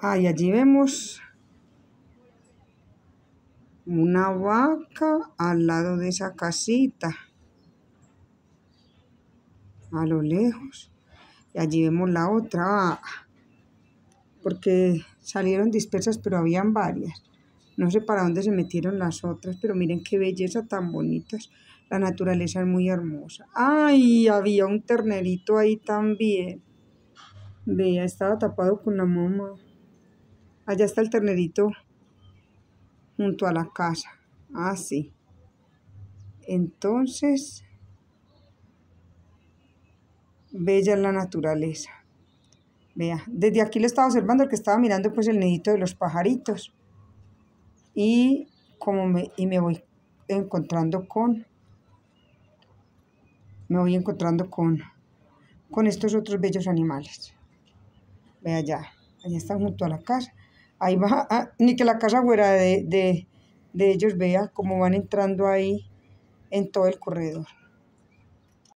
Ah, y allí vemos una vaca al lado de esa casita. A lo lejos. Y allí vemos la otra. Ah, porque salieron dispersas, pero habían varias. No sé para dónde se metieron las otras, pero miren qué belleza tan bonitas. La naturaleza es muy hermosa. ¡Ay! Había un ternerito ahí también. Veía estaba tapado con la mamá. Allá está el ternerito junto a la casa. Así. Ah, Entonces, bella la naturaleza. Vea, desde aquí lo estaba observando el que estaba mirando pues el nidito de los pajaritos. Y como me, y me voy encontrando con me voy encontrando con con estos otros bellos animales. Vea allá, allá están junto a la casa ahí va, ah, ni que la casa fuera de, de, de ellos vea cómo van entrando ahí en todo el corredor.